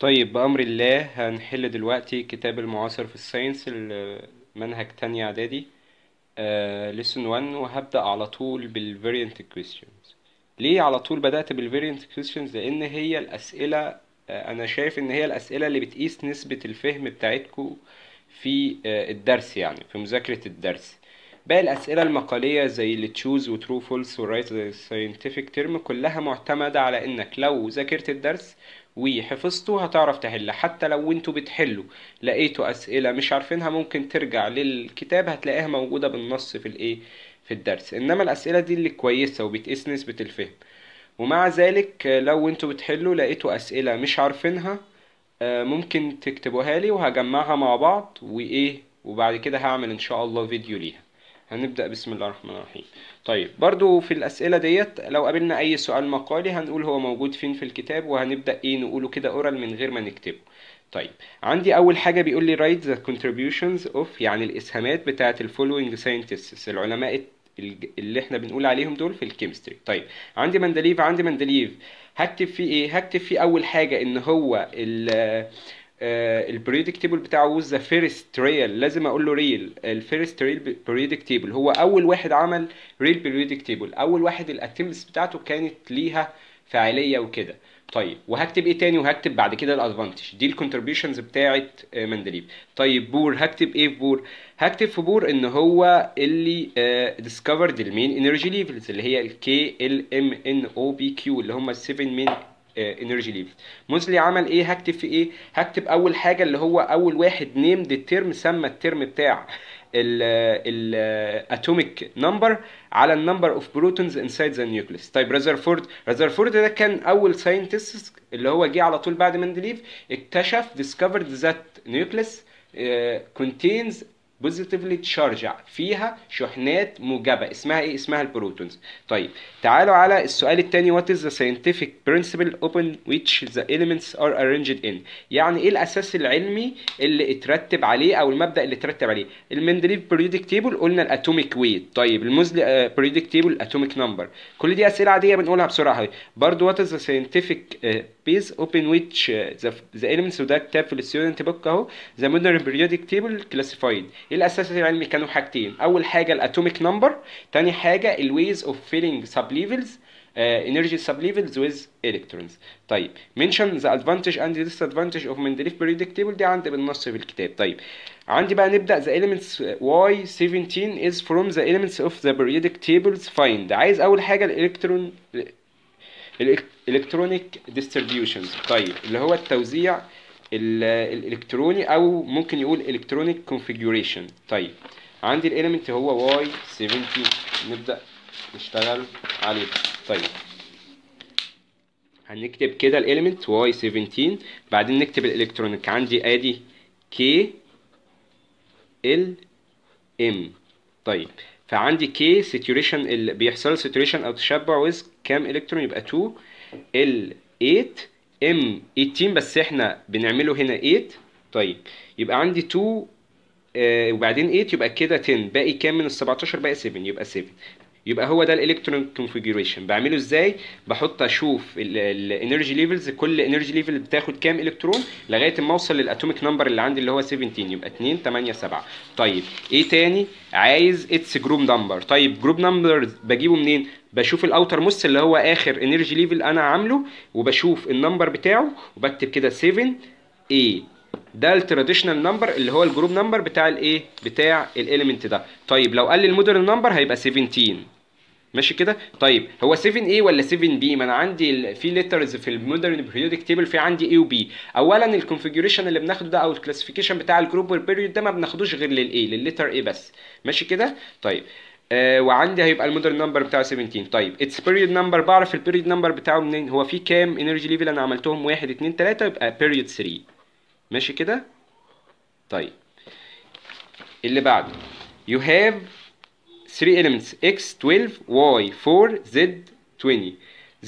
طيب بأمر الله هنحل دلوقتي كتاب المعاصر في الساينس المنهج تانية إعدادي لسن آه، 1 وهبدأ على طول بالفاريانت questions ليه على طول بدأت بالفاريانت questions لأن هي الأسئلة آه، أنا شايف إن هي الأسئلة اللي بتقيس نسبة الفهم بتاعتكو في آه، الدرس يعني في مذاكرة الدرس باقي الأسئلة المقالية زي اللي تشوز وترو فولس ورايت ساينتفك ترم كلها معتمدة على إنك لو ذاكرت الدرس وحفظته هتعرف تحل حتى لو انتوا بتحلوا لقيتوا اسئله مش عارفينها ممكن ترجع للكتاب هتلاقيها موجوده بالنص في الايه في الدرس انما الاسئله دي اللي كويسه وبتقيس نسبه الفهم ومع ذلك لو انتوا بتحلوا لقيتوا اسئله مش عارفينها آه، ممكن تكتبوها لي وهجمعها مع بعض وايه وبعد كده هعمل ان شاء الله فيديو ليها هنبدأ بسم الله الرحمن الرحيم طيب برضو في الأسئلة ديت لو قابلنا أي سؤال مقالي هنقول هو موجود فين في الكتاب وهنبدأ إيه نقوله كده أورال من غير ما نكتبه طيب عندي أول حاجة بيقول لي write the contributions of يعني الإسهامات بتاعة الفولوينج ساينتستس scientists العلماء اللي احنا بنقول عليهم دول في الكيمستري طيب عندي مندليف عندي مندليف هكتب فيه ايه هكتب فيه اول حاجه ان هو تيبل آه، بتاعه ذا فيرست تريل لازم اقول له ريل الفيرست تريل تيبل هو اول واحد عمل ريل تيبل اول واحد الاتمتس بتاعته كانت ليها فاعليه وكده طيب وهكتب ايه تاني وهكتب بعد كده الادفانتج دي الكونتريبيوشنز بتاعه آه، مندليف طيب بور هكتب ايه في بور هكتب في بور ان هو اللي ديسكفرد آه، المين انرجي ليفلز اللي هي الكي ال ام ان او بي كيو اللي هم السفن مين انرجي ليفل موزلي عمل ايه هكتب في ايه هكتب اول حاجه اللي هو اول واحد نيمد الترم سمى الترم بتاع الاتوميك آه، نمبر آه، على النمبر اوف بروتونز انسايد ذا نيوكليس طيب رذرفورد رذرفورد ده كان اول ساينتست اللي هو جه على طول بعد مندليف اكتشف ديسكفرد ذات نيوكليس كونتينز بوزيتيفلي تشارج فيها شحنات موجبه اسمها ايه اسمها البروتونز طيب تعالوا على السؤال الثاني وات از ذا ساينتفك برينسيبل اوبن ويتش ذا اليمنتس ار arranged ان يعني ايه الاساس العلمي اللي اترتب عليه او المبدا اللي اترتب عليه المندليف بريودك تيبل قلنا الاتوميك ويت طيب الموزلي بريودك تيبل اتوميك نمبر كل دي اسئله عاديه بنقولها بسرعه برضو وات از ذا ساينتفك space open which the, the elements وده كتاب في الستودنت بوك اهو the modern periodic table classified الاساس العلمي كانوا حاجتين اول حاجه الاتوميك نمبر تاني حاجه الويز اوف فيلينج سب ليفلز energy sublevels with electrons طيب mention the advantage and disadvantage of Mendeleev periodic table دي عندي بالنص في الكتاب طيب عندي بقى نبدأ the elements y17 is from the elements of the periodic tables find عايز أول حاجة الإلكترون الكترونيك ديستريبيوشنز طيب اللي هو التوزيع الالكتروني او ممكن يقول الكترونيك كونفيجريشن طيب عندي الاليمنت هو واي 70 نبدا نشتغل عليه طيب هنكتب كده الاليمنت واي 17 بعدين نكتب الالكترونيك عندي ادي كي ال ام طيب فعندي كي ساتوريشن بيحصل ساتوريشن او تشبع ويز كام الكترون يبقى 2 ال 8 ام 18 بس احنا بنعمله هنا 8 طيب يبقى عندي 2 آه، وبعدين 8 يبقى كده 10 باقي كام من ال 17 باقي 7 يبقى 7 يبقى هو ده الالكترون كونفيجريشن بعمله ازاي بحط اشوف الانرجي ليفلز كل انرجي ليفل بتاخد كام الكترون لغايه ما اوصل للاتوميك نمبر اللي عندي اللي هو 17 يبقى 2 8 7 طيب ايه تاني عايز اتس جروب نمبر طيب جروب نمبر بجيبه منين بشوف الاوتر موست اللي هو اخر انرجي ليفل انا عامله وبشوف النمبر بتاعه وبكتب كده 7 a ده التراديشنال نمبر اللي هو الجروب نمبر بتاع الايه بتاع الاليمنت ده طيب لو قال لي المودرن نمبر هيبقى 17 ماشي كده طيب هو 7 a ولا 7 b ما انا عندي في ليترز في المودرن بيريودك تيبل في عندي a و b اولا الكونفيجريشن اللي بناخده ده او الكلاسيفيكيشن بتاع الجروب والبيريود ده ما بناخدوش غير للاي للليتر a بس ماشي كده طيب آه وعندي هيبقى المودرن نمبر بتاعه 17 طيب اتس بيريود نمبر بعرف البيريود نمبر بتاعه منين هو في كام انرجي ليفل انا عملتهم 1 2 3 يبقى بيريود 3 ماشي كده طيب اللي بعده you have 3 elements x12 y4 z20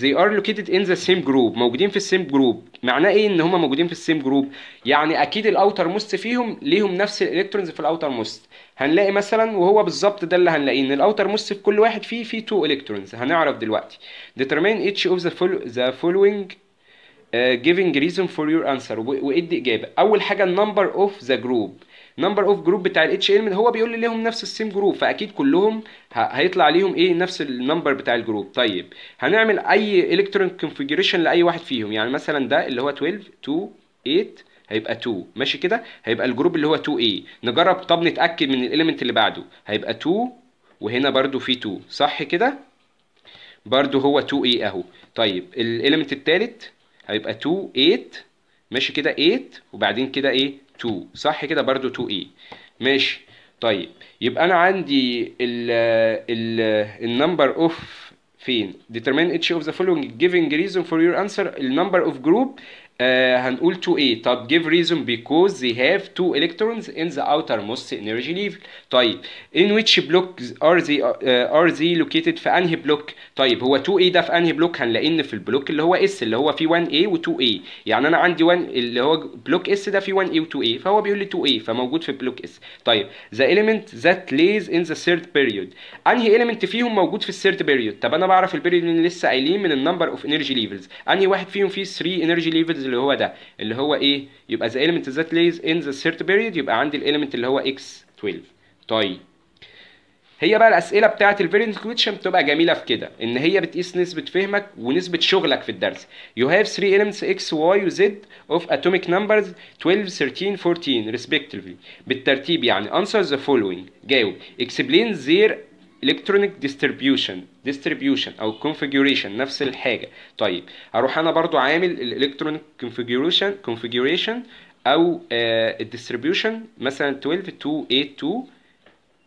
they are located in the same group موجودين في السيم جروب معناه ايه ان هما موجودين في السيم جروب يعني اكيد الاوتر موست فيهم ليهم نفس الالكترونز في الاوتر موست هنلاقي مثلا وهو بالظبط ده اللي هنلاقيه ان الاوتر موست في كل واحد فيه فيه 2 الكترونز هنعرف دلوقتي determine each of the, follow the following uh, giving reason for your answer وادي اجابه اول حاجه number of the group نمبر اوف جروب بتاع الاتش ال هو بيقول لي ليهم نفس السيم جروب فاكيد كلهم هيطلع ليهم ايه نفس النمبر بتاع الجروب طيب هنعمل اي الكترون كونفيجريشن لاي واحد فيهم يعني مثلا ده اللي هو 12 2 8 هيبقى 2 ماشي كده هيبقى الجروب اللي هو 2 a نجرب طب نتاكد من الاليمنت اللي بعده هيبقى 2 وهنا برده في 2 صح كده برده هو 2 a اهو طيب الاليمنت الثالث هيبقى 2 8 ماشي كده 8 وبعدين كده ايه 2 صح كده برضو 2 ايه e. ماشي طيب يبقى انا عندي ال ال النمبر اوف فين determine each of the following giving reason for your answer النمبر اوف جروب آه، هنقول 2a طب give reason because they have two electrons in the outermost energy level طيب in which block are they uh, are they located في انهي بلوك طيب هو 2a ده في انهي بلوك هنلاقيه ان في البلوك اللي هو s اللي هو فيه 1a و2a يعني انا عندي 1 اللي هو بلوك s ده فيه 1a و2a فهو بيقول لي 2a فموجود في بلوك s طيب the element that lays in the third period انهي element فيهم موجود في الثيرد period طب انا بعرف البريود اللي لسه قايلين من النمبر اوف انرجي ليفلز انهي واحد فيهم فيه 3 انرجي ليفلز اللي هو ده اللي هو ايه يبقى ذا element ذات lays ان ذا third period يبقى عندي الاليمنت اللي هو اكس 12 طيب هي بقى الاسئله بتاعه الفيرنس كويشن بتبقى جميله في كده ان هي بتقيس نسبه فهمك ونسبه شغلك في الدرس you have three elements x y z of atomic numbers 12 13 14 respectively بالترتيب يعني answer the following جاوب explain their الكترونيك ديستريبيوشن ديستريبيوشن او كونفيجوريشن نفس الحاجه طيب اروح انا برضو عامل الالكترونيك كونفيجوريشن كونفيجوريشن او الديستريبيوشن آه، مثلا 12 2 8 2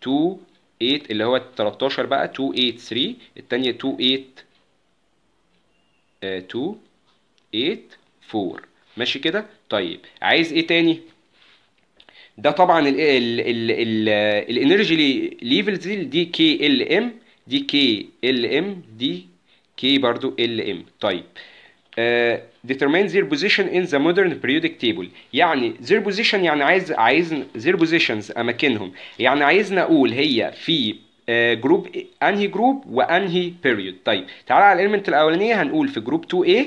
2 8 اللي هو 13 بقى 2 8 3 الثانيه 2 8 2 8 4 ماشي كده طيب عايز ايه تاني ده طبعا ال ال ال ال الانرجي ليفلز دي كي ال ام دي كي ال ام دي كي برضو ال ام طيب آه determine their position in the modern periodic table يعني their position يعني عايز عايز their positions اماكنهم يعني عايزنا اقول هي في جروب آه، انهي جروب وانهي بيريود طيب تعالى على الاليمنت الاولانيه هنقول في جروب 2A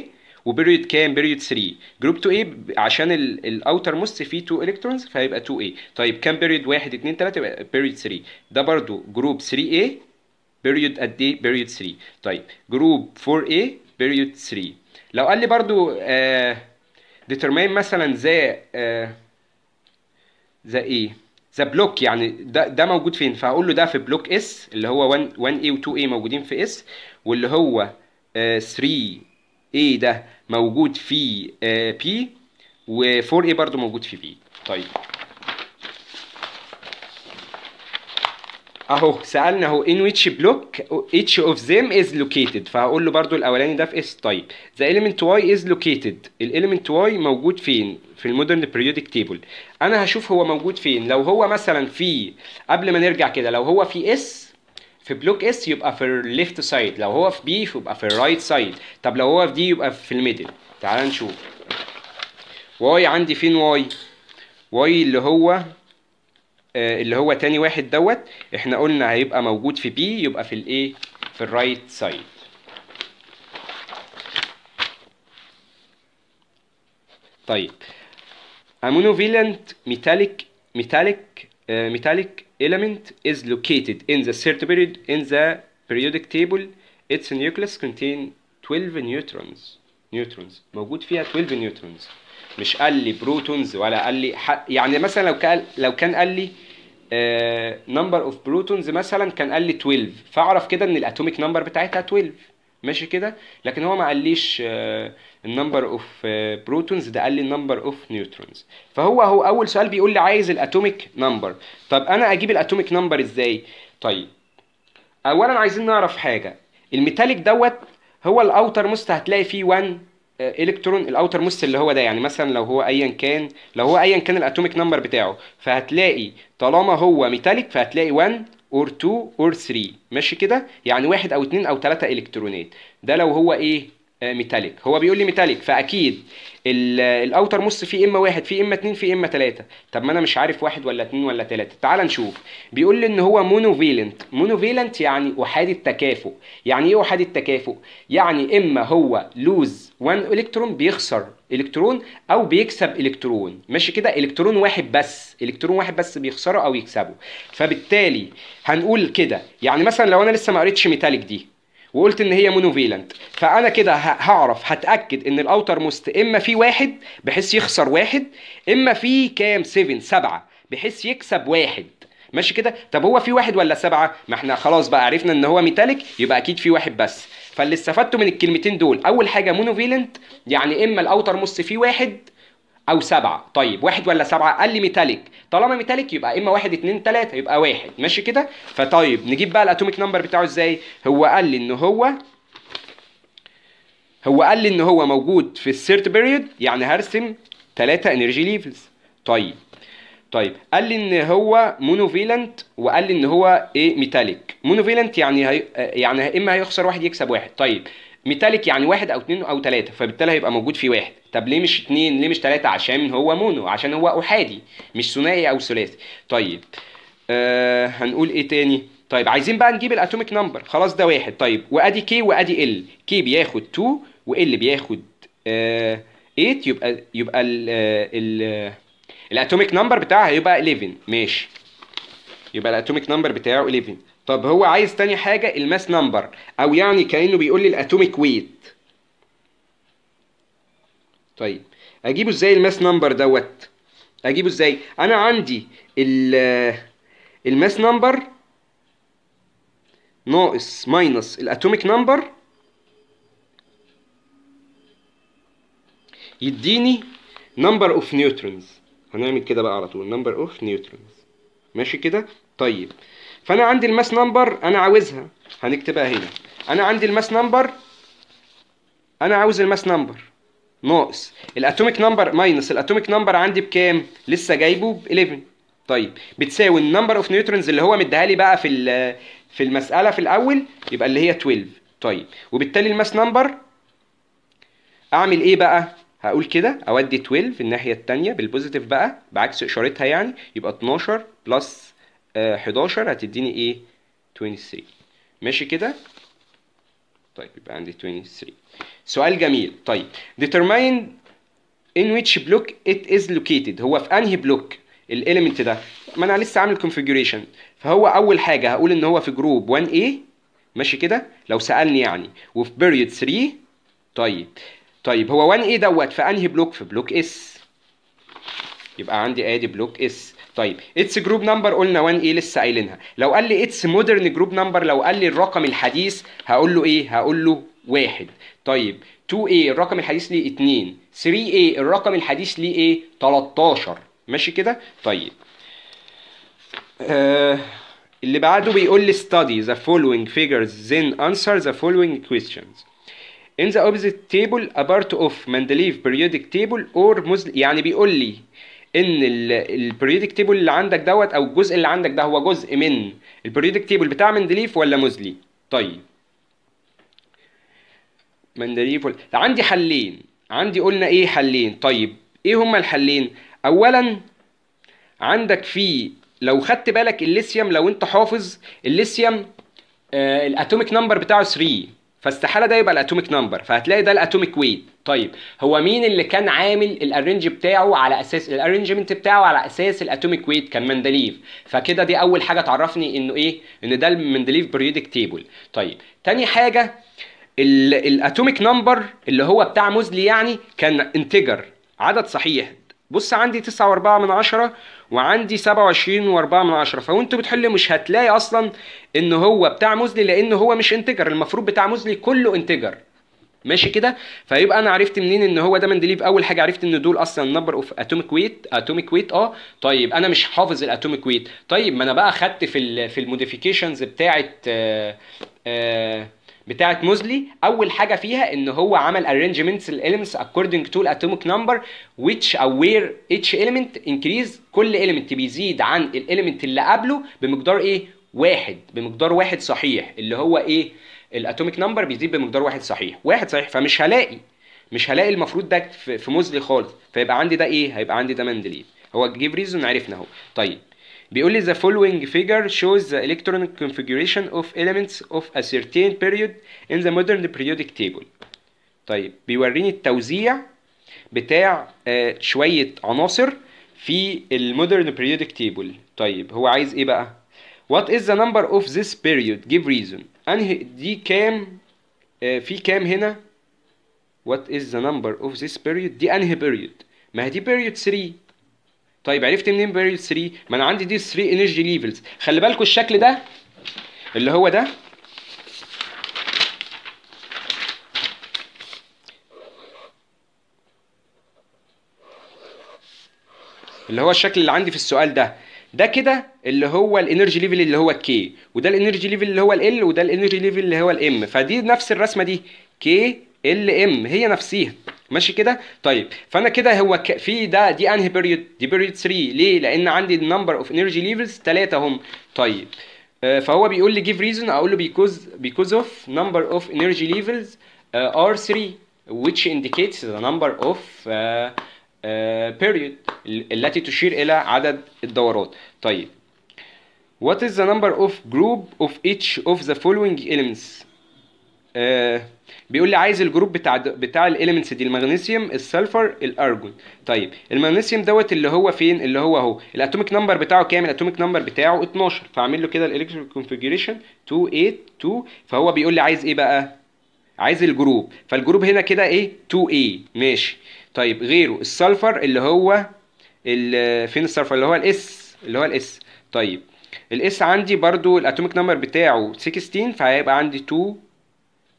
وبيريود كام بيريود 3 جروب 2A إيه عشان الاوتر موست فيه 2 الكترونز فهيبقى 2A إيه. طيب كام بيريود 1 2 3 يبقى بيريود 3 ده برضو جروب 3A إيه، بيريود قد ايه بيريود 3 طيب جروب 4A بيريود 3 لو قال لي برضو آه ديترمين مثلا زي آه زي ايه ذا بلوك يعني ده ده موجود فين فهقول له ده في بلوك اس اللي هو 1 1 a و 2 a موجودين في اس واللي هو 3 آه، uh, a ده موجود في بي آه، و 4 a برضو موجود في بي طيب اهو سالنا اهو ان which block each of them is located فهقول له برضو الاولاني ده في اس طيب the element y is located element y موجود فين في المودرن periodic table انا هشوف هو موجود فين لو هو مثلا في قبل ما نرجع كده لو هو في اس في بلوك اس يبقى في الليفت سايد لو هو في بي يبقى في الرايت سايد طب لو هو في دي يبقى في الميدل تعال نشوف واي عندي فين واي واي اللي هو آه، اللي هو تاني واحد دوت احنا قلنا هيبقى موجود في بي يبقى في الايه في الرايت سايد طيب امونوفيلنت ميتاليك ميتاليك ميتاليك element is located in the third period in the periodic table its nucleus contain 12 neutrons neutrons موجود فيها 12 neutrons مش قال لي بروتونز ولا قال لي ح... يعني مثلا لو كان لو كان قال لي نمبر اوف بروتونز مثلا كان قال لي 12 فاعرف كده ان الاتوميك نمبر بتاعتها 12 ماشي كده لكن هو ما قاليش آه، النمبر اوف آه، بروتونز ده قال لي النمبر اوف نيوترونز فهو هو اول سؤال بيقول لي عايز الاتوميك نمبر طب انا اجيب الاتوميك نمبر ازاي طيب اولا عايزين نعرف حاجه الميتاليك دوت هو الاوتر موست هتلاقي فيه 1 الكترون آه، الاوتر موست اللي هو ده يعني مثلا لو هو ايا كان لو هو ايا كان الاتوميك نمبر بتاعه فهتلاقي طالما هو ميتاليك فهتلاقي 1 اور 2 اور 3 ماشي كده يعني واحد او اتنين او تلاتة الكترونات ده لو هو ايه ميتاليك آه، هو بيقول لي ميتاليك فاكيد الاوتر موست فيه اما واحد فيه اما اتنين فيه اما تلاته طب ما انا مش عارف واحد ولا اتنين ولا تلاته تعال نشوف بيقول لي ان هو مونوفيلنت مونوفيلنت يعني احادي التكافؤ يعني ايه احادي التكافؤ يعني اما هو لوز 1 الكترون بيخسر الكترون او بيكسب الكترون ماشي كده الكترون واحد بس الكترون واحد بس بيخسره او يكسبه فبالتالي هنقول كده يعني مثلا لو انا لسه ما قريتش ميتاليك دي وقلت ان هي مونوفيلنت فانا كده هعرف هتاكد ان الاوتر موست اما في واحد بحيث يخسر واحد اما في كام 7 سبعه بحيث يكسب واحد ماشي كده طب هو في واحد ولا سبعه ما احنا خلاص بقى عرفنا ان هو ميتاليك يبقى اكيد في واحد بس فاللي استفدته من الكلمتين دول اول حاجه مونوفيلنت يعني اما الاوتر موست فيه واحد او سبعة طيب واحد ولا سبعة قال لي ميتاليك طالما ميتاليك يبقى اما واحد اتنين تلاتة يبقى واحد ماشي كده فطيب نجيب بقى الاتوميك نمبر بتاعه ازاي هو قال لي ان هو هو قال لي ان هو موجود في الثيرد بيريود يعني هرسم تلاتة انرجي ليفلز طيب طيب قال لي ان هو مونوفيلنت وقال لي ان هو ايه ميتاليك مونوفيلنت يعني هي يعني اما هيخسر واحد يكسب واحد طيب ميتاليك يعني واحد او اتنين او تلاتة فبالتالي هيبقى موجود في واحد طب ليه مش اتنين ليه مش تلاتة عشان هو مونو عشان هو احادي مش ثنائي او ثلاثي طيب آه هنقول ايه تاني طيب عايزين بقى نجيب الاتوميك نمبر خلاص ده واحد طيب وادي كي وادي ال كي بياخد 2 وال بياخد آه 8 يبقى يبقى الـ آه، الـ آه، الاتوميك نمبر بتاعها هيبقى 11 ماشي يبقى الاتوميك نمبر بتاعه 11 طب هو عايز تاني حاجة الماس نمبر أو يعني كأنه بيقول لي الأتوميك ويت طيب أجيبه إزاي الماس نمبر دوت أجيبه إزاي أنا عندي الماس نمبر ناقص ماينس الأتوميك نمبر يديني نمبر اوف نيوترونز هنعمل كده بقى على طول نمبر اوف نيوترونز ماشي كده طيب فانا عندي الماس نمبر انا عاوزها هنكتبها هنا انا عندي الماس نمبر انا عاوز الماس نمبر ناقص الاتوميك نمبر ماينس الاتوميك نمبر عندي بكام لسه جايبه ب 11 طيب بتساوي النمبر اوف نيوترونز اللي هو مديها لي بقى في في المساله في الاول يبقى اللي هي 12 طيب وبالتالي الماس نمبر اعمل ايه بقى هقول كده اودي 12 الناحيه الثانيه بالبوزيتيف بقى بعكس اشارتها يعني يبقى 12 بلس 11 آه، هتديني ايه 23 ماشي كده طيب يبقى عندي 23 سؤال جميل طيب determine in which block it is located هو في انهي بلوك الاليمنت ده ما انا لسه عامل configuration فهو اول حاجه هقول ان هو في جروب 1A ماشي كده لو سالني يعني وفي بيريود 3 طيب طيب هو 1A دوت في انهي بلوك في بلوك اس يبقى عندي ادي بلوك اس طيب اتس جروب نمبر قلنا 1 ايه لسه قايلينها لو قال لي اتس مودرن جروب نمبر لو قال لي الرقم الحديث هقول له ايه هقول له واحد طيب 2 ايه الرقم الحديث ليه 2 3 ايه الرقم الحديث ليه ايه 13 ماشي كده طيب آه اللي بعده بيقول لي study the following figures then answer the following questions in the opposite table a part of Mendeleev periodic table or Muslim يعني بيقول لي ان البريودك تيبل اللي عندك دوت او الجزء اللي عندك ده هو جزء من البريودك تيبل بتاع مندليف ولا موزلي طيب مندليف ولا... عندي حلين عندي قلنا ايه حلين طيب ايه هما الحلين اولا عندك في لو خدت بالك الليثيوم لو انت حافظ الليثيوم آه الاتوميك نمبر بتاعه 3 فاستحاله ده يبقى الاتوميك نمبر فهتلاقي ده الاتوميك ويت طيب هو مين اللي كان عامل الارنج بتاعه على اساس الارنجمنت بتاعه على اساس الاتوميك ويت كان مندليف فكده دي اول حاجه تعرفني انه ايه ان ده المندليف بريودك تيبل طيب تاني حاجه الاتوميك نمبر اللي هو بتاع موزلي يعني كان انتجر عدد صحيح بص عندي 9.4 من عشرة وعندي 27 و4 من عشرة فوانتوا بتحلوا مش هتلاقي اصلا ان هو بتاع موزلي لان هو مش انتجر المفروض بتاع موزلي كله انتجر ماشي كده فيبقى انا عرفت منين ان هو ده مندليف اول حاجه عرفت ان دول اصلا نمبر اوف اتوميك ويت اتوميك ويت اه طيب انا مش حافظ الاتوميك ويت طيب ما انا بقى خدت في في الموديفيكيشنز بتاعه آه آه بتاعه موزلي اول حاجه فيها ان هو عمل arrangements الاليمنتس according to الاتوميك نمبر which او وير اتش element انكريز كل element بيزيد عن الاليمنت اللي قبله بمقدار ايه واحد بمقدار واحد صحيح اللي هو ايه الاتوميك نمبر بيزيد بمقدار واحد صحيح واحد صحيح فمش هلاقي مش هلاقي المفروض ده في موزلي خالص فيبقى عندي ده ايه هيبقى عندي ده مندليف هو جيف ريزون عرفنا اهو طيب بيقول لي the following figure shows the electronic configuration of elements of a certain period in the modern periodic table طيب بيوريني التوزيع بتاع شوية عناصر في المودرن periodic table. طيب هو عايز ايه بقى what is the number of this period give reason انهي دي كام في كام هنا what is the number of this period دي انهي period ما هي دي period 3 طيب عرفت منين بيريل 3 ما انا عندي دي 3 انرجي ليفلز خلي بالكوا الشكل ده اللي هو ده اللي هو الشكل اللي عندي في السؤال ده ده كده اللي هو الانرجي ليفل اللي هو الكي وده الانرجي ليفل اللي هو ال وده الانرجي ليفل اللي هو الام فدي نفس الرسمه دي كي ال ام هي نفسيها ماشي كده طيب فانا كده هو ك... في ده دي انهي بيريود دي بيريود 3 ليه لان عندي النمبر اوف انرجي ليفلز 3 اهم طيب آه، فهو بيقول لي جيف ريزون اقول له بيكوز بيكوز اوف نمبر اوف انرجي ليفلز ار 3 which indicates the number of uh, uh, period التي تشير إلى عدد الدورات طيب what is the number of group of each of the following elements uh, بيقول لي عايز الجروب بتاع بتاع الاليمنتس دي المغنيسيوم السلفر الارجون طيب المغنيسيوم دوت اللي هو فين اللي هو اهو الاتوميك نمبر بتاعه كام الاتوميك نمبر بتاعه 12 فاعمل له كده الالكتريك كونفيجريشن 282 فهو بيقول لي عايز ايه بقى عايز الجروب فالجروب هنا كده ايه 2A ماشي طيب غيره السلفر اللي هو فين السلفر اللي هو الاس اللي هو الاس طيب الاس عندي برضو الاتوميك نمبر بتاعه 16 فهيبقى عندي 2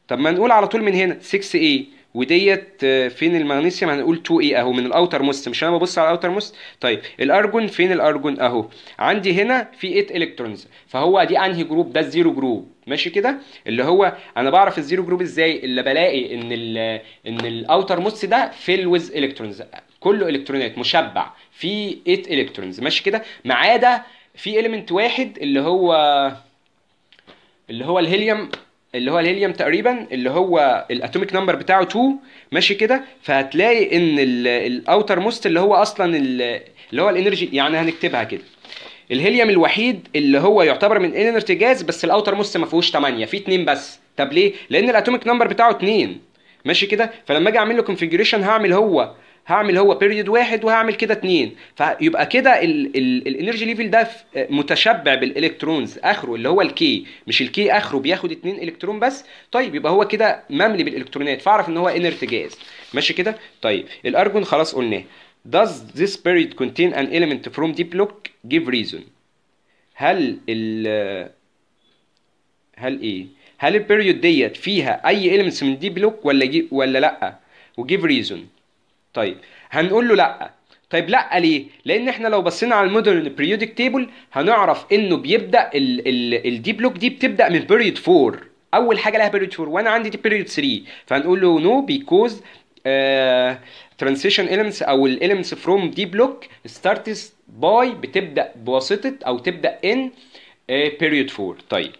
طب ما نقول على طول من هنا 6 a وديت آه، فين المغنيسيوم هنقول 2 a اهو من الاوتر موست مش انا ببص على الاوتر موست طيب الارجون فين الارجون اهو عندي هنا في 8 الكترونز فهو دي انهي جروب ده الزيرو جروب ماشي كده اللي هو انا بعرف الزيرو جروب ازاي اللي بلاقي ان الـ ان الاوتر موست ده فيل ويز الكترونز كله الكترونات مشبع في 8 الكترونز ماشي كده ما عدا في اليمنت واحد اللي هو اللي هو الهيليوم اللي هو الهيليوم تقريبا اللي هو الاتوميك نمبر بتاعه 2 ماشي كده فهتلاقي ان الاوتر موست اللي هو اصلا اللي هو الانرجي يعني هنكتبها كده الهيليوم الوحيد اللي هو يعتبر من انرتي جاز بس الاوتر موست ما فيهوش 8 فيه 2 بس طب ليه لان الاتوميك نمبر بتاعه 2 ماشي كده فلما اجي اعمل له كونفيجريشن هعمل هو هعمل هو بيريد واحد وهعمل كده اتنين فيبقى كده الانرجي ليفل ده متشبع بالالكترونز اخره اللي هو الكي مش الكي اخره بياخد اتنين الكترون بس طيب يبقى هو كده مملي بالالكترونات فاعرف ان هو انرت جاز ماشي كده طيب الارجون خلاص قلناه Does this period contain an element from deep block? Give reason. هل ال هل ايه؟ هل البيريود ديت فيها اي elements من deep block ولا ولا لا؟ وجيف ريزون طيب هنقول له لا طيب لا ليه؟ لان احنا لو بصينا على المودرن بريودك تيبل هنعرف انه بيبدا الدي بلوك دي بتبدا من بيريود 4 اول حاجه لها بيريود 4 وانا عندي دي بيريود 3 فهنقول له نو بيكوز ترانزيشن اليمنتس او الاليمنتس فروم دي بلوك ستارتس باي بتبدا بواسطه او تبدا ان بيريود 4 طيب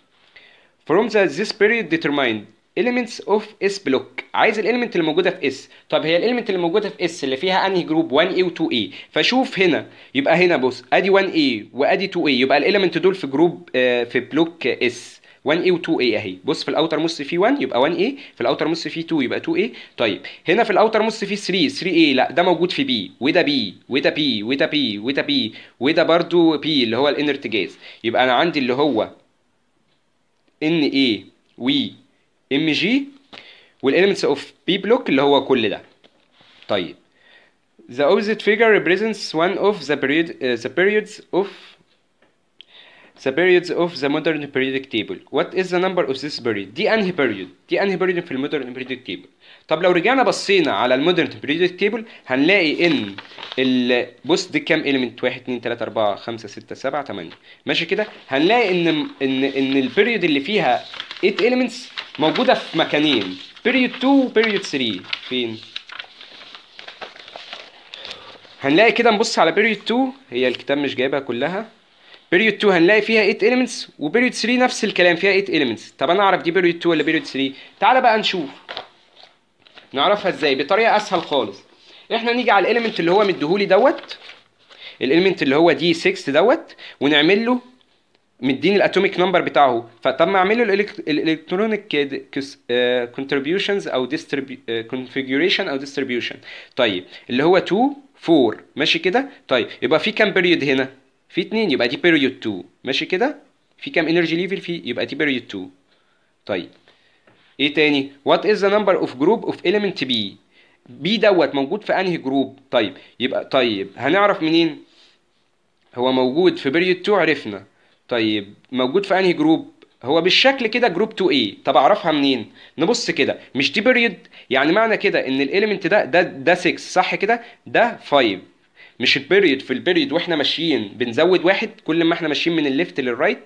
فروم ذا ذس بيريود ديترمايند elements of s block عايز الاليمنت اللي موجوده في اس طب هي الاليمنت اللي موجوده في اس اللي فيها انهي جروب 1 a و2 a فشوف هنا يبقى هنا بص ادي 1 a وادي 2 a يبقى الاليمنت دول في جروب آه، في بلوك اس 1 a و2 a اهي بص في الاوتر موست في 1 يبقى 1 1A في الاوتر موست في 2 يبقى 2 2A طيب هنا في الاوتر موست في 3 3 a لا ده موجود في بي وده بي وده بي وده بي وده بي وده برده بي اللي هو الانرت جاز يبقى انا عندي اللي هو ان اي وي ام جي والاليمنتس اوف بي بلوك اللي هو كل ده طيب the opposite figure represents one of the period uh, the periods of the periods of the modern periodic table what is the number of this period دي انهي period دي انهي period في المودرن periodic table طب لو رجعنا بصينا على المودرن periodic table هنلاقي ان بص دي كام element 1 2 3 4 5 6 7 8 ماشي كده هنلاقي ان ان ان البيريود اللي فيها 8 elements موجوده في مكانين period 2 وبيريود 3 فين هنلاقي كده نبص على period 2 هي الكتاب مش جايبها كلها period 2 هنلاقي فيها 8 elements وبيريود 3 نفس الكلام فيها 8 elements طب انا اعرف دي period 2 ولا period 3 تعالى بقى نشوف نعرفها ازاي بطريقه اسهل خالص احنا نيجي على الاليمنت اللي هو مديهولي دوت الاليمنت اللي هو دي 6 دوت ونعمل له مديني الاتوميك نمبر بتاعه فطب ما اعمل له الالكترونيك كونتريبيوشنز آه، او كونفيجريشن آه، او ديستريبيوشن طيب اللي هو 2 4 ماشي كده طيب يبقى في كام بيريود هنا في 2 يبقى دي بيريود 2 ماشي كده في كام انرجي ليفل في يبقى دي بيريود 2 طيب ايه تاني وات از ذا نمبر اوف جروب اوف اليمنت بي بي دوت موجود في انهي جروب طيب يبقى طيب هنعرف منين هو موجود في بيريود 2 عرفنا طيب موجود في انهي جروب هو بالشكل كده جروب 2A طب اعرفها منين نبص كده مش دي بيريد يعني معنى كده ان الاليمنت ده ده ده 6 صح كده ده 5 مش البيريد في البيريد واحنا ماشيين بنزود واحد كل ما احنا ماشيين من الليفت للرايت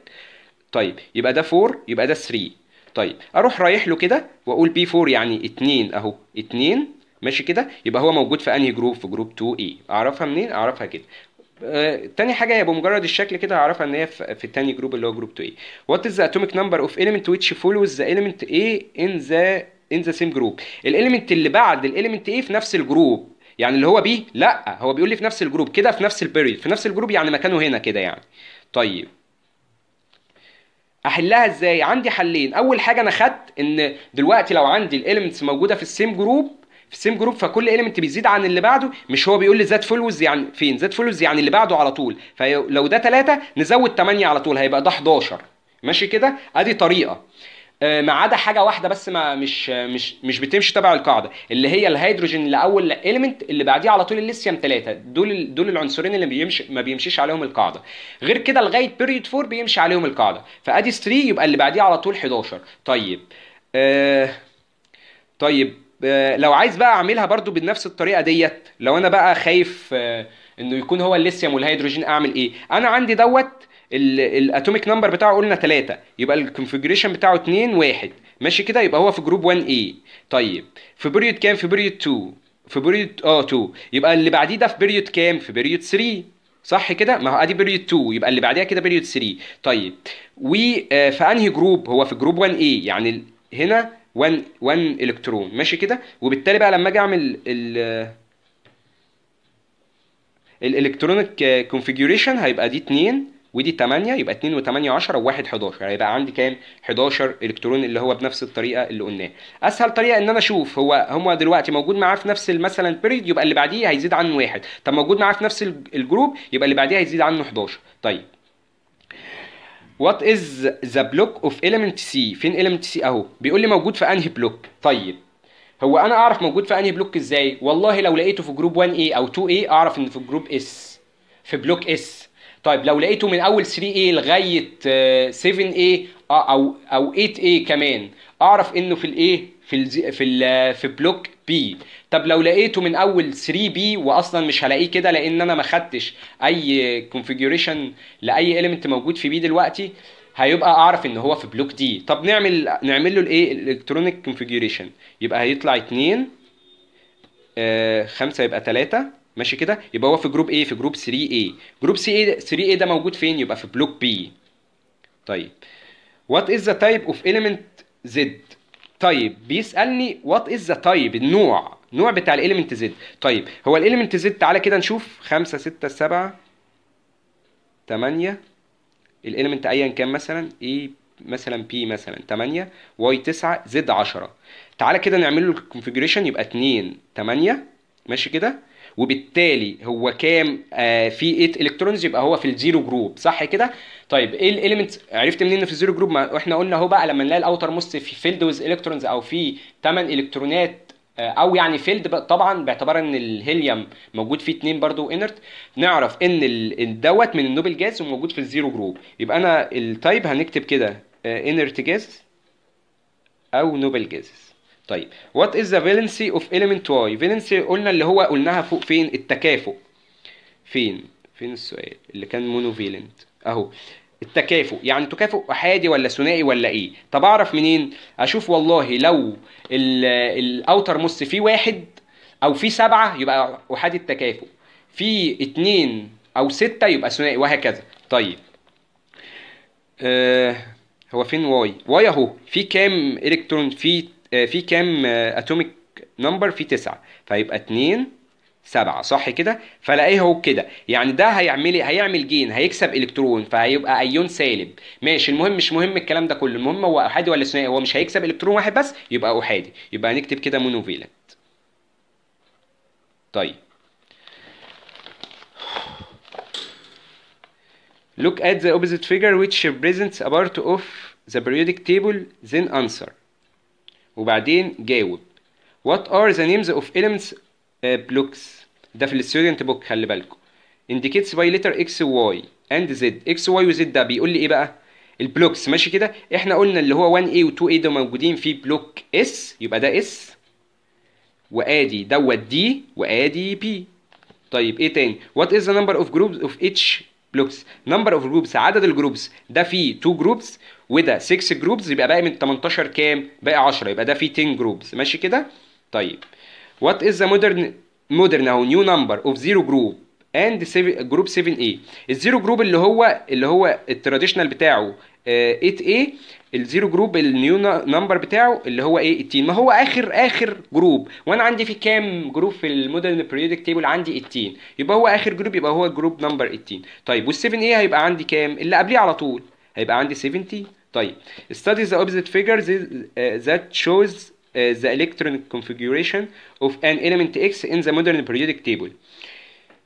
طيب يبقى ده 4 يبقى ده 3 طيب اروح رايح له كده واقول بي 4 يعني 2 اهو 2 ماشي كده يبقى هو موجود في انهي جروب في جروب 2 اي اعرفها منين اعرفها كده آه، تاني حاجه هي بمجرد الشكل كده هعرفها ان هي في, في التاني جروب اللي هو جروب 2 A what is the atomic number of element which follows the element A in the in the same group الاليمنت اللي بعد الاليمنت A في نفس الجروب يعني اللي هو بي لا هو بيقول لي في نفس الجروب كده في نفس البيريد في نفس الجروب يعني مكانه هنا كده يعني طيب احلها ازاي عندي حلين اول حاجه انا خدت ان دلوقتي لو عندي الاليمنتس موجوده في السيم جروب في السيم جروب فكل اليمنت بيزيد عن اللي بعده مش هو بيقول لي زاد فولوز يعني فين زاد فولوز يعني اللي بعده على طول فلو ده 3 نزود 8 على طول هيبقى ده 11 ماشي كده ادي طريقه آه، ما عدا حاجه واحده بس ما مش مش مش بتمشي تبع القاعده اللي هي الهيدروجين اللي اول اللي بعديه على طول الليثيوم ثلاثه دول دول العنصرين اللي بيمشي ما بيمشيش عليهم القاعده غير كده لغايه بيريود 4 بيمشي عليهم القاعده فادي 3 يبقى اللي بعديه على طول 11 طيب آه طيب آه، لو عايز بقى اعملها برضو بنفس الطريقه ديت لو انا بقى خايف آه، انه يكون هو الليثيوم والهيدروجين اعمل ايه انا عندي دوت الاتوميك نمبر بتاعه قلنا 3 يبقى الكونفجريشن بتاعه 2 1 ماشي كده يبقى هو في جروب 1 اي طيب في بيريود كام في بيريود 2 في بيريود اه 2 يبقى اللي بعديه ده في بيريود كام في بيريود 3 صح كده ما هو ادي بيريود 2 يبقى اللي بعديها كده بيريود 3 طيب وفي آه، انهي جروب هو في جروب 1 اي يعني هنا 1 1 الكترون ماشي كده وبالتالي بقى لما اجي اعمل ال الالكترونيك كونفيجوريشن هيبقى دي 2 ودي 8 يبقى 2 و8 10 و1 11 هيبقى عندي كام 11 الكترون اللي هو بنفس الطريقه اللي قلناها اسهل طريقه ان انا اشوف هو هم دلوقتي موجود معاه في نفس مثلا بيريد يبقى اللي بعديه هيزيد عنه واحد طب موجود معاه في نفس الجروب يبقى اللي بعديه هيزيد عنه 11 طيب وات از ذا بلوك اوف element سي فين element سي اهو بيقول لي موجود في انهي بلوك طيب هو انا اعرف موجود في انهي بلوك ازاي والله لو لقيته في جروب 1 a او 2 a اعرف ان في جروب اس في بلوك اس طيب لو لقيته من اول 3 a لغايه 7 آه، a آه، او او 8 a كمان اعرف انه في الايه في في آه، في بلوك بي طب لو لقيته من اول 3 بي واصلا مش هلاقيه كده لان انا ما خدتش اي كونفيجريشن لاي اليمنت موجود في بي دلوقتي هيبقى اعرف ان هو في بلوك دي طب نعمل نعمل له الايه الالكترونيك كونفيجريشن يبقى هيطلع 2 5 آه، يبقى 3 ماشي كده يبقى هو في جروب ايه في جروب 3 a جروب سي 3 a ده موجود فين يبقى في بلوك بي طيب وات از ذا تايب اوف اليمنت زد طيب بيسالني وات از ذا تايب النوع نوع بتاع الاليمنت زد طيب هو الاليمنت زد تعالى كده نشوف 5 6 7 8 الاليمنت ايا كان مثلا اي e مثلا بي مثلا 8 واي 9 زد 10 تعالى كده نعمل له الكونفيجريشن يبقى 2 8 ماشي كده وبالتالي هو كام آه في 8 الكترونز يبقى هو في الزيرو جروب صح كده طيب ايه الاليمنت عرفت منين انه في الزيرو جروب ما احنا قلنا اهو بقى لما نلاقي الاوتر موست في فيلد ويز الكترونز او في 8 الكترونات آه، او يعني فيلد طبعا باعتبار ان الهيليوم موجود فيه اتنين برضو انرت نعرف ان دوت من النوبل جاز وموجود في الزيرو جروب يبقى انا التايب هنكتب كده انرت آه، جاز او نوبل جازز طيب وات از ذا فالنسي اوف element واي فالنسي قلنا اللي هو قلناها فوق فين التكافؤ فين فين السؤال اللي كان مونو اهو التكافؤ يعني تكافؤ احادي ولا ثنائي ولا ايه طب اعرف منين اشوف والله لو الاوتر موست فيه واحد او فيه سبعة يبقى احادي التكافؤ في اتنين او ستة يبقى ثنائي وهكذا طيب آه هو فين واي واي اهو في كام الكترون في آه، في كام اتوميك آه، نمبر في تسعة فيبقى اتنين سبعة صح كده فلاقيه هو كده يعني ده هيعمل هيعمل جين هيكسب الكترون فهيبقى ايون سالب ماشي المهم مش مهم الكلام ده كله المهم هو احادي ولا ثنائي هو مش هيكسب الكترون واحد بس يبقى احادي يبقى هنكتب كده مونوفيلنت طيب Look at the opposite figure which represents a part of the periodic table then answer وبعدين جاوب What are the names of elements بلوكس uh, blocks ده في الستودنت بوك خلي بالكم indicates by letter x y and z x y و z ده بيقول لي ايه بقى البلوكس ماشي كده احنا قلنا اللي هو 1a و 2a ده موجودين في بلوك s يبقى ده s وادي دوت d وادي p طيب ايه تاني what is the number of groups of each بلوكس نمبر اوف جروبس عدد الجروبس ده فيه 2 جروبس وده 6 جروبس يبقى باقي من 18 كام باقي 10 يبقى ده فيه 10 جروبس ماشي كده طيب وات از ذا مودرن مودرن او نيو نمبر اوف زيرو جروب اند جروب 7 a الزيرو جروب اللي هو اللي هو التراديشنال بتاعه 8A الزيرو جروب النيو نمبر بتاعه اللي هو ايه 18 ما هو اخر اخر جروب وانا عندي في كام جروب في المودرن بريودك تيبل عندي 18 يبقى هو اخر جروب يبقى هو جروب نمبر 18 طيب وال7A هيبقى عندي كام اللي قبليه على طول هيبقى عندي 70 طيب study the opposite figures uh, that shows uh, the electron configuration of an element X in the modern periodic table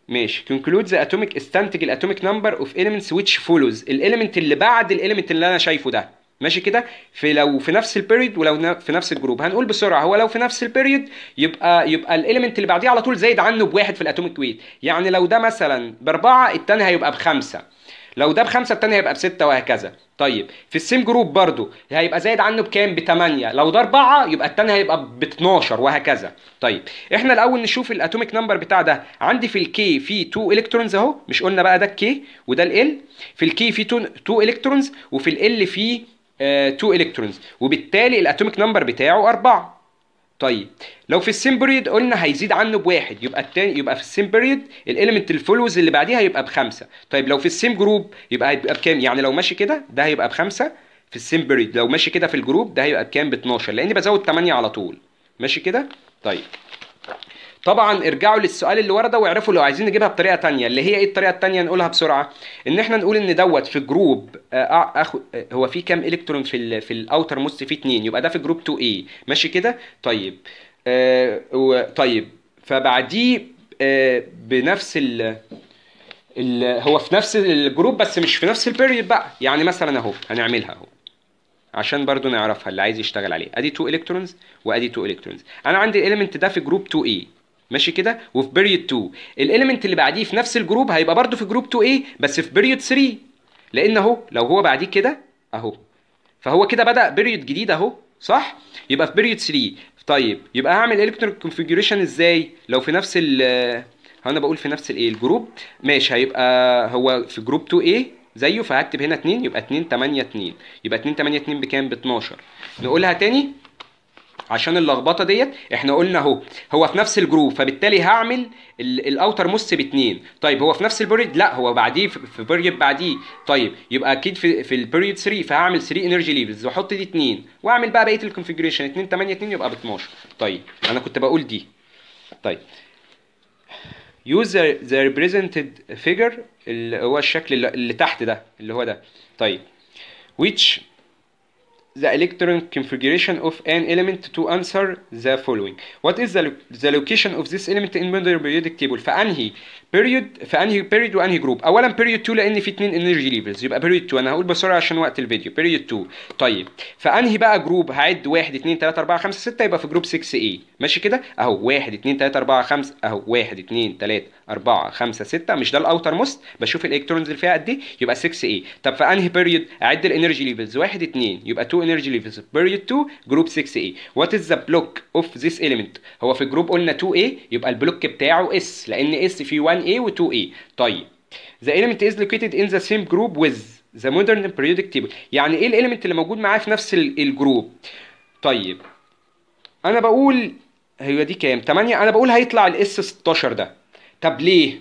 ماشي كونكلود the atomic استنتج الاتوميك نمبر اوف elements which follows الاليمنت اللي بعد الاليمنت اللي انا شايفه ده ماشي كده في لو في نفس البيريد ولو في نفس الجروب هنقول بسرعه هو لو في نفس البيريد يبقى يبقى الاليمنت اللي بعديه على طول زايد عنه بواحد في الاتوميك ويت يعني لو ده مثلا باربعه الثاني هيبقى بخمسه لو ده بخمسه الثانيه هيبقى بسته وهكذا طيب في السيم جروب برضو هيبقى زايد عنه بكام ب 8 لو ده 4 يبقى الثاني هيبقى ب 12 وهكذا طيب احنا الاول نشوف الاتوميك نمبر بتاع ده عندي في الكي في 2 الكترونز اهو مش قلنا بقى ده الكي وده ال في الكي في 2 الكترونز وفي ال في 2 آه، الكترونز وبالتالي الاتوميك نمبر بتاعه 4 طيب لو في السيم بريد قلنا هيزيد عنه بواحد يبقى التاني يبقى في السيم بريد الاليمنت الفولوز اللي بعديها هيبقى بخمسه طيب لو في السيم جروب يبقى هيبقى بكام يعني لو ماشي كده ده هيبقى بخمسه في السيم بريد لو ماشي كده في الجروب ده هيبقى بكام ب 12 لاني بزود 8 على طول ماشي كده طيب طبعا ارجعوا للسؤال اللي ورا ده واعرفوا لو عايزين نجيبها بطريقه تانية اللي هي ايه الطريقه التانية نقولها بسرعه ان احنا نقول ان دوت في جروب آه، آه، اخو آه، هو في كام الكترون في الـ في الاوتر موست في 2 يبقى ده في جروب 2 a ماشي كده طيب آه طيب فبعديه آه بنفس ال هو في نفس الجروب بس مش في نفس البيريد بقى يعني مثلا اهو هنعملها اهو عشان برضو نعرفها اللي عايز يشتغل عليه ادي 2 الكترونز وادي 2 الكترونز انا عندي الاليمنت ده في جروب 2 a ماشي كده وفي بيريود 2 الاليمنت اللي بعديه في نفس الجروب هيبقى برده في جروب 2A بس في بيريود 3 لان اهو لو هو بعديه كده اهو فهو كده بدا بيريود جديد اهو صح يبقى في بيريود 3 طيب يبقى هعمل الكتريك كونفيجريشن ازاي لو في نفس ال انا بقول في نفس الايه الجروب ماشي هيبقى هو في جروب 2A زيه فهكتب هنا 2 يبقى 2 8 2 يبقى 2 8 2 بكام ب 12 نقولها تاني عشان اللخبطه ديت احنا قلنا اهو هو في نفس الجروب فبالتالي هعمل الاوتر موست باتنين طيب هو في نفس البريد لا هو بعديه في بريد بعديه طيب يبقى اكيد في في البريد 3 فهعمل 3 انرجي ليفلز واحط دي 2 واعمل بقى بقيه الكونفجريشن 2 8 2 يبقى ب 12 طيب انا كنت بقول دي طيب يوز ذا ريبريزنتد فيجر اللي هو الشكل اللي, اللي تحت ده اللي هو ده طيب which the electron configuration of an element to answer the following what is the, lo the location of this element in the periodic table فأنهي بيريود في انهي بيريود وانهي جروب اولا بيريود 2 لان في اثنين انرجي ليفلز يبقى بيريود 2 انا هقول بسرعه عشان وقت الفيديو بيريود 2 طيب فانهي بقى جروب هعد 1 2 3 4 5 6 يبقى في جروب 6 اي ماشي كده اهو 1 2 3 4 5 اهو 1 2 3 4 5 6 مش ده الاوتر موست بشوف الالكترونز اللي فيها قد ايه يبقى 6 اي طب في انهي بيريود اعد الانرجي ليفلز 1 2 يبقى 2 انرجي ليفلز بيريود 2 جروب 6 اي وات از ذا بلوك اوف ذيس اليمنت هو في جروب قلنا 2 اي يبقى البلوك بتاعه اس لان اس فيه 1 1A و 2A طيب the element is located in the same group with the modern periodic table يعني ايه الاليمنت اللي موجود معاه في نفس الجروب طيب انا بقول هي دي كام 8 انا بقول هيطلع الاس 16 ده طب ليه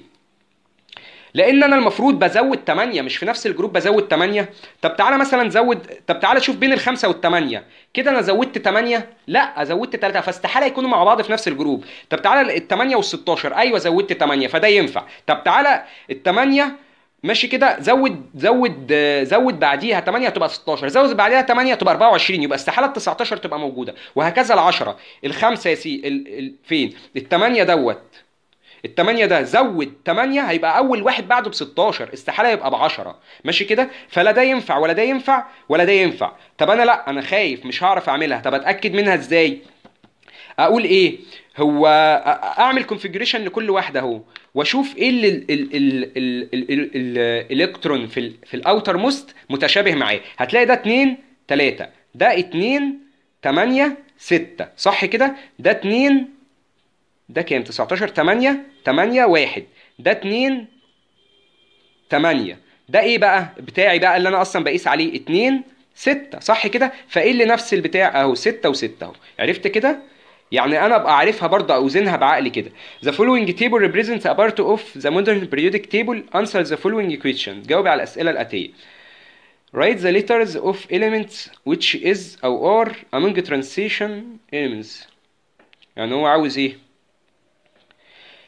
لان انا المفروض بزود 8 مش في نفس الجروب بزود 8 طب تعالى مثلا زود طب تعالى شوف بين الخمسه والثمانيه كده انا زودت 8 لا زودت 3 فاستحاله يكونوا مع بعض في نفس الجروب طب تعالى ال 8 وال 16 ايوه زودت 8 فده ينفع طب تعالى ال 8 ماشي كده زود زود زود بعديها 8 تبقى 16 زود بعديها 8 تبقى 24 يبقى استحاله ال 19 تبقى موجوده وهكذا ال 10 الخمسه يا سي ال... ال... فين ال 8 دوت 8 ده زود 8 هيبقى أول واحد بعده ب 16 استحالة يبقى ب 10 ماشي كده فلا ده ينفع ولا ده ينفع ولا ده ينفع طب أنا لأ أنا خايف مش هعرف أعملها طب أتأكد منها إزاي أقول إيه هو أعمل كونفجريشن لكل واحدة أهو واشوف ايه اللي الـ الـ الـ الـ الـ الـ الالكترون في الـ في الاوتر موست متشابه معاه هتلاقي ده 2 3 ده 2 8 6 صح كده ده 2 ده كام 19 8 8 1 ده 2 8 ده ايه بقى بتاعي بقى اللي انا اصلا بقيس عليه 2 6 صح كده فايه اللي نفس البتاع اهو 6 و6 اهو عرفت كده يعني انا ابقى عارفها برضه اوزنها بعقلي كده the following table represents a part of the modern periodic table answer the following question جاوب على الاسئله الاتيه write the letters of elements which is او are among transition elements يعني هو عاوز ايه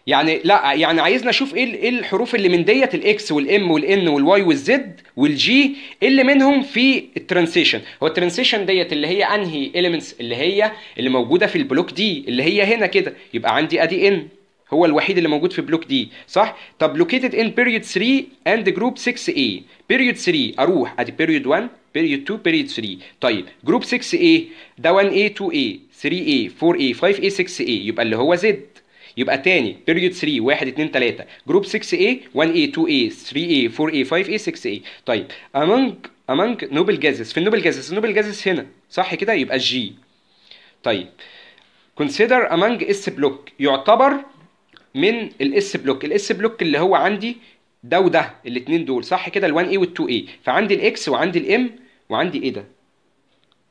يعني لا يعني عايزنا اشوف ايه ايه الحروف اللي من ديت الاكس والام والان والواي والزد والجي اللي منهم في الترانزيشن هو الترانزيشن ديت اللي هي انهي اليمنتس اللي هي اللي موجوده في البلوك دي اللي هي هنا كده يبقى عندي ادي ان هو الوحيد اللي موجود في بلوك دي صح طب لوكيتد ان بيريود 3 اند جروب 6 اي بيريود 3 اروح ادي بيريود 1 بيريود 2 بيريود 3 طيب جروب 6 اي ده 1 اي 2 اي 3 اي 4 اي 5 اي 6 اي يبقى اللي هو زد يبقى تاني بيريود 3 1 2 3 جروب 6A 1A 2A 3A 4A 5A 6A طيب among among نوبل gases في النوبل gases النوبل gases هنا صح كده يبقى G طيب consider among S block يعتبر من الاس بلوك الاس بلوك اللي هو عندي ده وده الاثنين دول صح كده ال1 a وال2 a فعندي الاكس وعندي الام وعندي ايه ده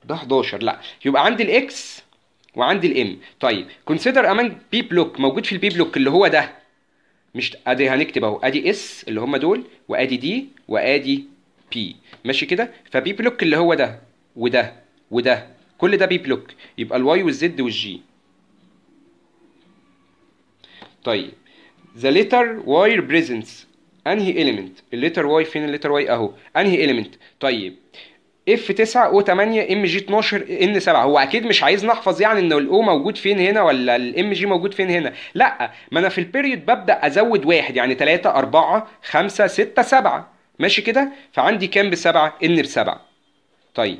ده 11 لا يبقى عندي الاكس وعندي الام طيب كونسيدر امانج بي بلوك موجود في البي بلوك اللي هو ده مش ادي هنكتب اهو ادي اس اللي هم دول وادي دي وادي بي ماشي كده فبي بلوك اللي هو ده وده وده كل ده بي بلوك يبقى الواي والزد والجي طيب the letter واي represents انهي element الليتر واي فين الليتر واي اهو انهي element طيب اف 9 او 8 ام جي 12 ان 7 هو اكيد مش عايز نحفظ يعني ان الاو موجود فين هنا ولا الام جي موجود فين هنا لا ما انا في البيريود ببدا ازود واحد يعني 3 4 5 6 7 ماشي كده فعندي كام ب 7 ان ب 7 طيب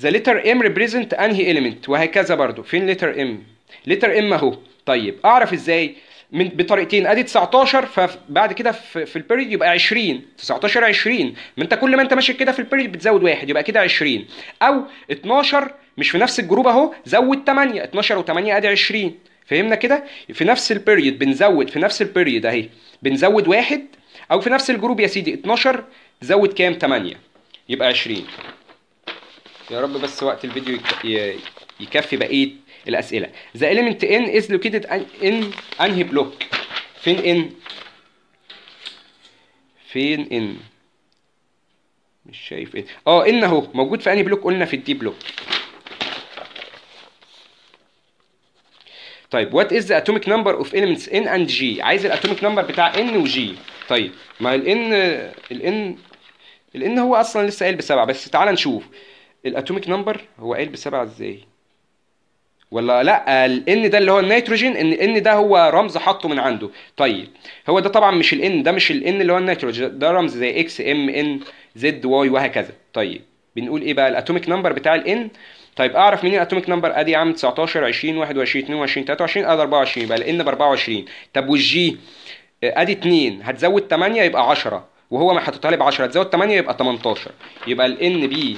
ذا ليتر ام ريبريزنت انهي element وهكذا برضو فين ليتر ام ليتر ام اهو طيب اعرف ازاي من بطريقتين ادي 19 فبعد كده في, في البيريد يبقى 20 19 20 ما انت كل ما انت ماشي كده في البيريد بتزود واحد يبقى كده 20 او 12 مش في نفس الجروب اهو زود 8 12 و8 ادي 20 فهمنا كده في نفس البيريد بنزود في نفس البيريد اهي بنزود واحد او في نفس الجروب يا سيدي 12 زود كام 8 يبقى 20 يا رب بس وقت الفيديو يكفي بقيه الاسئله ذا element ان is located in انهي بلوك فين ان فين ان مش شايف ايه اه ان اهو موجود في انهي بلوك قلنا في الدي بلوك طيب وات از ذا اتوميك نمبر اوف elements ان and g عايز الاتوميك نمبر بتاع n وجي طيب ما الان الان الان هو اصلا لسه قايل بسبعه بس تعال نشوف الاتوميك نمبر هو قايل بسبعه ازاي ولا لا ان ده اللي هو النيتروجين ان ان ده هو رمز حطه من عنده طيب هو ده طبعا مش ان ده مش ان اللي هو النيتروجين ده رمز زي اكس ام ان زد واي وهكذا طيب بنقول ايه بقى الاتوميك نمبر بتاع ان طيب اعرف منين الاتوميك نمبر ادي يا عم 19 20 21 22 23 ادي 24 يبقى ان ب 24 طب والجي آه، ادي 2 هتزود 8 يبقى 10 وهو ما حاططها لي ب 10 هتزود 8 يبقى 18 يبقى ان بي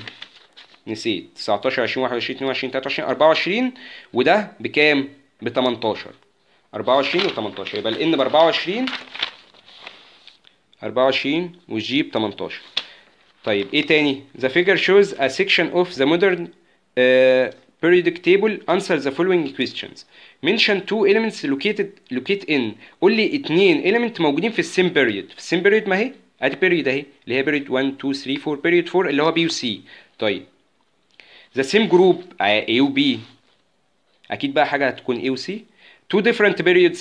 نسيت 19 20 21 22 23 24 وده بكام؟ ب 18 24 و 18 يبقى الان ب 24 24 والجي ب 18 طيب ايه تاني؟ The figure shows a section of the modern uh, periodic table answer the following questions. Mention two elements located locate in قول لي اتنين element موجودين في السيم period في السيم period ما هي؟ ادي period اهي اللي هي period 1 2 3 4 period 4 اللي هو بي وسي طيب The same group A و B أكيد بقى حاجة هتكون A و C two different periods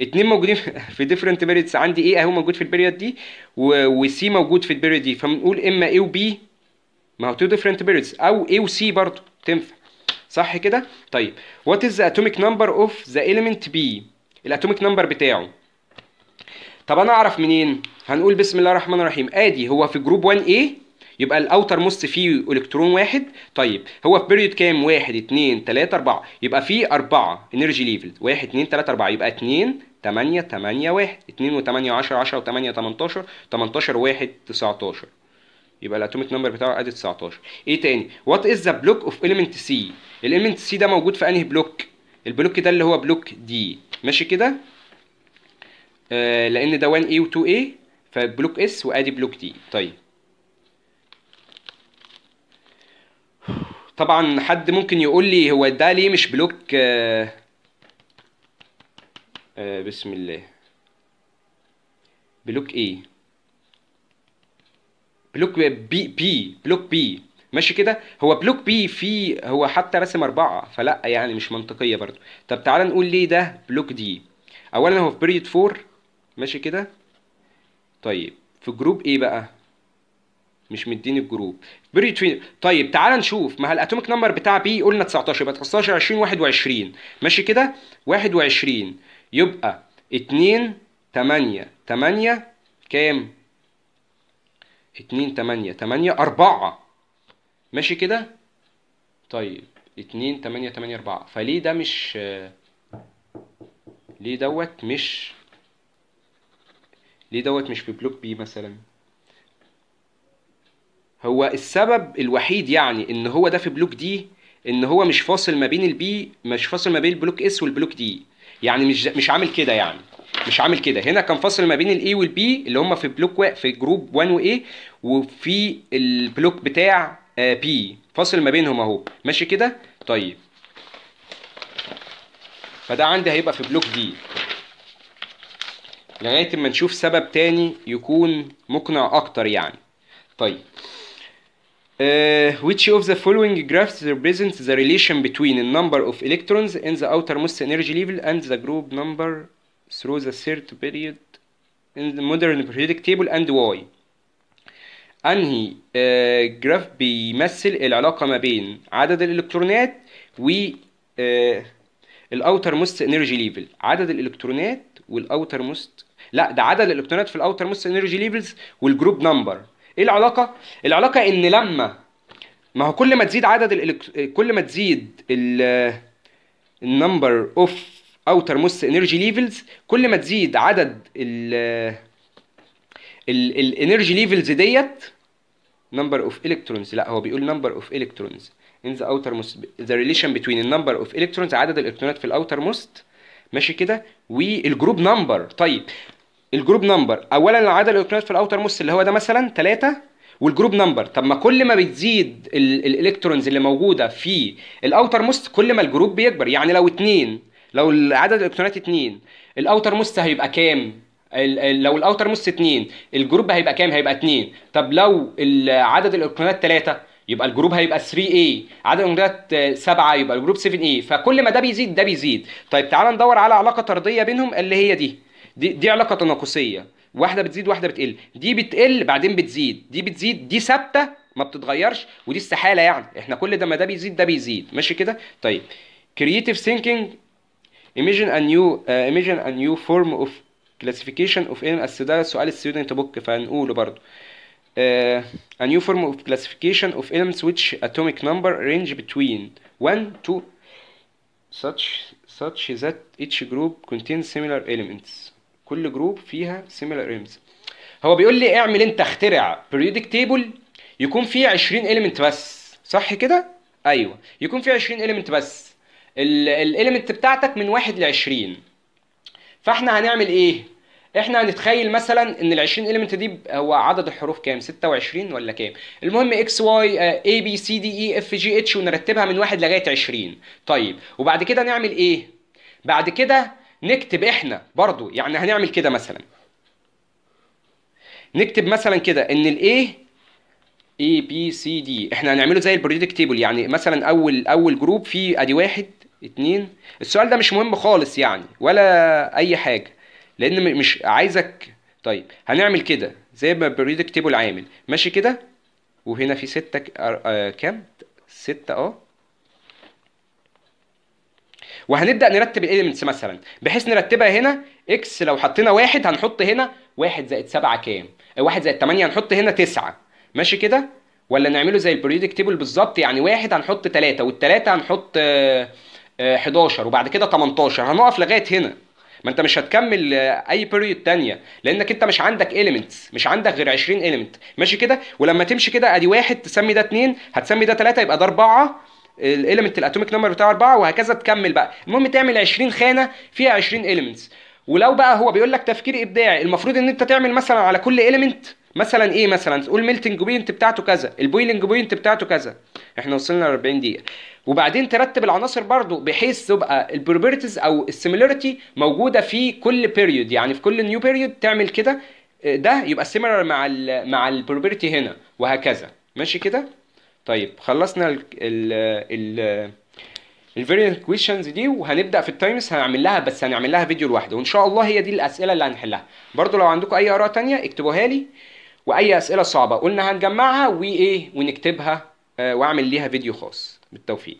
اتنين موجودين في different periods عندي A أهو موجود في البريود دي و C موجود في البريود دي فبنقول إما A و B ما هو two different periods أو A و C برضه تنفع صح كده؟ طيب what is the atomic number of the element B الاتوميك نمبر بتاعه طب انا اعرف منين هنقول بسم الله الرحمن الرحيم ادي هو في جروب 1A يبقى الاوتر موست فيه الكترون واحد طيب هو في بيريود كام 1 2 3 4 يبقى فيه 4 انرجي ليفلز 1 2 3 4 يبقى 2 8 8 1 2 و8 10 10 و8 18 18 1 19 يبقى الاتوميك نمبر بتاعه ادي 19 ايه تاني وات از ذا بلوك اوف اليمنت سي الاليمنت سي ده موجود في انهي بلوك البلوك ده اللي هو بلوك دي ماشي كده آه لان ده 1A و 2A فبلوك اس وادي بلوك دي طيب طبعا حد ممكن يقول لي هو ده ليه مش بلوك آه، آه، بسم الله بلوك ايه بلوك بي بي بلوك بي ماشي كده هو بلوك بي في هو حتى رسم أربعة فلا يعني مش منطقية برضو طب تعالى نقول ليه ده بلوك دي أولا هو في بريد فور ماشي كده طيب في جروب ايه بقى مش مديني الجروب طيب تعال نشوف ما الاتوميك نمبر بتاع بي قلنا 19 يبقى 19 20 21 ماشي كده 21 يبقى 2 8 8 كام 2 8 8 4 ماشي كده طيب 2 8 8 4 فليه ده مش ليه دوت مش ليه دوت مش في بلوك بي مثلا هو السبب الوحيد يعني ان هو ده في بلوك دي ان هو مش فاصل ما بين البي مش فاصل ما بين البلوك اس والبلوك دي يعني مش مش عامل كده يعني مش عامل كده هنا كان فاصل ما بين الاي والبي اللي هم في بلوك و... في جروب 1 واي وفي البلوك بتاع بي آه، فاصل ما بينهم اهو ماشي كده طيب فده عندي هيبقى في بلوك دي لغايه ما نشوف سبب تاني يكون مقنع اكتر يعني طيب Uh, which of the following graphs represents the relation between the number of electrons in the outermost energy level and the group number through the third period in the modern periodic table and why أنهي uh, جراف بيمثل العلاقة ما بين عدد الإلكترونات و uh, الأوتر موست انرجي ليفل عدد الإلكترونات والأوتر موست لا ده عدد الإلكترونات في الأوتر موست انرجي ليفلز والجروب نمبر ايه العلاقه العلاقه ان لما ما هو كل ما تزيد عدد الالكت... كل ما تزيد ال النمبر اوف اوتر موست انرجي ليفلز كل ما تزيد عدد ال الانرجي ليفلز ديت نمبر اوف الكترونز لا هو بيقول نمبر اوف الكترونز ان ذا اوتر موست ذا ريليشن بتوين النمبر اوف الكترونز عدد الالكترونات في الاوتر موست ماشي كده والجروب نمبر طيب الجروب نمبر اولا العدد الالكترونات في الاوتر موست اللي هو ده مثلا 3 والجروب نمبر طب ما كل ما بتزيد الالكترونز اللي موجوده في الاوتر موست كل ما الجروب بيكبر يعني لو 2 لو العدد الالكترونات 2 الاوتر موست هيبقى كام لو الاوتر موست 2 الجروب هيبقى كام هيبقى 2 طب لو عدد الالكترونات 3 يبقى الجروب هيبقى 3A عدد الالكترونات 7 يبقى الجروب 7A فكل ما ده بيزيد ده بيزيد طيب تعال ندور على علاقه طرديه بينهم اللي هي دي دي دي علاقه تناقصيه واحده بتزيد واحده بتقل دي بتقل بعدين بتزيد دي بتزيد دي ثابته ما بتتغيرش ودي استحاله يعني احنا كل ده ما ده بيزيد ده بيزيد ماشي كده طيب creative thinking imagine a new uh, imagine a new form of classification of aim ده سؤال الستودنت بوك فهنقوله برضه uh, a new form of classification of elements which atomic number range between 1 to such such that each group contains similar elements كل جروب فيها سيميلار اليمنتس هو بيقول لي اعمل انت اخترع بريودك تيبل يكون فيه 20 اليمنت بس صح كده ايوه يكون فيه 20 اليمنت بس الاليمنت بتاعتك من واحد ل 20 فاحنا هنعمل ايه احنا هنتخيل مثلا ان ال 20 اليمنت دي هو عدد الحروف كام 26 ولا كام المهم اكس واي اي بي سي دي اي اف جي اتش ونرتبها من واحد لغايه 20 طيب وبعد كده نعمل ايه بعد كده نكتب احنا برضو يعني هنعمل كده مثلا نكتب مثلا كده ان الايه A B C D احنا هنعمله زي البريودك تيبل يعني مثلا اول اول جروب فيه ادي واحد اتنين السؤال ده مش مهم خالص يعني ولا اي حاجه لان مش عايزك طيب هنعمل كده زي ما البريودك تيبل عامل ماشي كده وهنا في ستة آه، كام ستة اه وهنبدا نرتب الاليمنتس مثلا بحيث نرتبها هنا اكس لو حطينا واحد هنحط هنا واحد زائد سبعة كام؟ آه، واحد زائد ثمانيه هنحط هنا تسعة ماشي كده؟ ولا نعمله زي البريودك تيبل بالظبط يعني واحد هنحط ثلاثه والثلاثه هنحط 11 آه، آه، وبعد كده 18 هنقف لغاية هنا ما انت مش هتكمل اي بيريود ثانيه لانك انت مش عندك اليمنتس مش عندك غير 20 اليمنت ماشي كده ولما تمشي كده ادي واحد تسمي ده اثنين هتسمي ده ثلاثه يبقى ده اربعة الاليمنت الاتوميك نمبر بتاعه 4 وهكذا تكمل بقى المهم تعمل 20 خانه فيها 20 اليمنتس ولو بقى هو بيقول لك تفكير ابداعي المفروض ان انت تعمل مثلا على كل اليمنت مثلا ايه مثلا تقول ميلتنج بوينت بتاعته كذا البويلنج بوينت بتاعته كذا احنا وصلنا ل 40 دقيقه وبعدين ترتب العناصر برضو بحيث تبقى البروبرتيز او السيميلاريتي موجوده في كل بيريود يعني في كل نيو بيريود تعمل كده ده يبقى سيميلر مع الـ مع البروبرتي هنا وهكذا ماشي كده طيب خلصنا ال ال ال الفيريانت كويشنز دي وهنبدا في التايمز هنعمل لها بس هنعمل لها فيديو لوحده وان شاء الله هي دي الاسئله اللي هنحلها برضو لو عندكم اي اراء ثانيه اكتبوها لي واي اسئله صعبه قلنا هنجمعها وايه ونكتبها آه، واعمل ليها فيديو خاص بالتوفيق